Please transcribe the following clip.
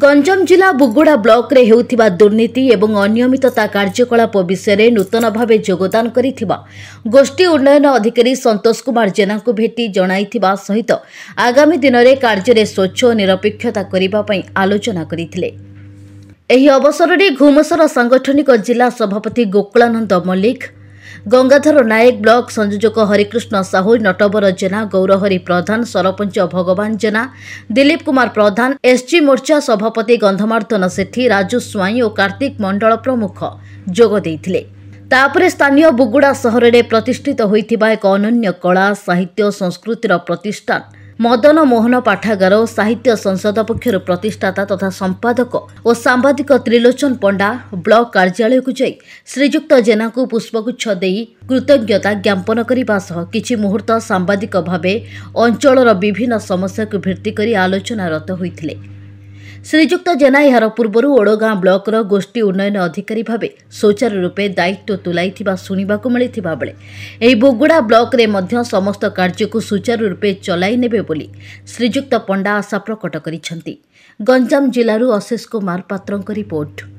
ଗଞ୍ଜାମ ଜିଲ୍ଲା ବୁଗୁଡ଼ା ବ୍ଲକ୍ରେ ହେଉଥିବା ଦୁର୍ନୀତି ଏବଂ ଅନିୟମିତତା କାର୍ଯ୍ୟକଳାପ ବିଷୟରେ ନୂତନ ଭାବେ ଯୋଗଦାନ କରିଥିବା ଗୋଷ୍ଠୀ ଉନ୍ନୟନ ଅଧିକାରୀ ସନ୍ତୋଷ କୁମାର ଜେନାଙ୍କୁ ଭେଟି ଜଣାଇଥିବା ସହିତ ଆଗାମୀ ଦିନରେ କାର୍ଯ୍ୟରେ ସ୍ୱଚ୍ଛ ଓ ନିରପେକ୍ଷତା କରିବା ପାଇଁ ଆଲୋଚନା କରିଥିଲେ ଏହି ଅବସରରେ ଘୁମସର ସାଂଗଠନିକ ଜିଲ୍ଲା ସଭାପତି ଗୋକୁଳାନନ୍ଦ ମଲ୍ଲିକ ଗଙ୍ଗାଧର ନାୟକ ବ୍ଲକ ସଂଯୋଜକ ହରିକୃଷ୍ଣ ସାହୁ ନଟବର ଜେନା ଗୌରହରି ପ୍ରଧାନ ସରପଞ୍ଚ ଭଗବାନ ଜେନା ଦିଲୀପ କୁମାର ପ୍ରଧାନ ଏସ୍ଜି ମୋର୍ଚ୍ଚା ସଭାପତି ଗନ୍ଧମାର୍ଦ୍ଦନ ସେଠୀ ରାଜୁ ସ୍ୱାଇଁ ଓ କାର୍ତ୍ତିକ ମଣ୍ଡଳ ପ୍ରମୁଖ ଯୋଗ ଦେଇଥିଲେ ତାପରେ ସ୍ଥାନୀୟ ବୁଗୁଡ଼ା ସହରରେ ପ୍ରତିଷ୍ଠିତ ହୋଇଥିବା ଏକ ଅନନ୍ୟ କଳା ସାହିତ୍ୟ ସଂସ୍କୃତିର ପ୍ରତିଷ୍ଠାନ ମଦନ ମୋହନ ପାଠାଗାର ଓ ସାହିତ୍ୟ ସଂସଦ ପକ୍ଷରୁ ପ୍ରତିଷ୍ଠାତା ତଥା ସମ୍ପାଦକ ଓ ସାମ୍ବାଦିକ ତ୍ରିଲୋଚନ ପଣ୍ଡା ବ୍ଲକ କାର୍ଯ୍ୟାଳୟକୁ ଯାଇ ଶ୍ରୀଯୁକ୍ତ ଜେନାଙ୍କୁ ପୁଷ୍ପଗୁଚ୍ଛ ଦେଇ କୃତଜ୍ଞତା ଜ୍ଞାପନ କରିବା ସହ କିଛି ମୁହୂର୍ତ୍ତ ସାମ୍ବାଦିକ ଭାବେ ଅଞ୍ଚଳର ବିଭିନ୍ନ ସମସ୍ୟାକୁ ଭିତ୍ତି କରି ଆଲୋଚନାରତ ହୋଇଥିଲେ श्रीुक्त जेना यहाँ पूर्व ओडगाँ ब्लक्र गोष्ठी उन्नयन अधिक भाव रूपे दायित्व तुलै् शुण्वाक बुगुडा ब्लक्रे समस्त कार्यचारूरूप चलै ने श्रीक्त पण्डा आशा प्रकट गरि जु अशेष कुम रिपोर्ट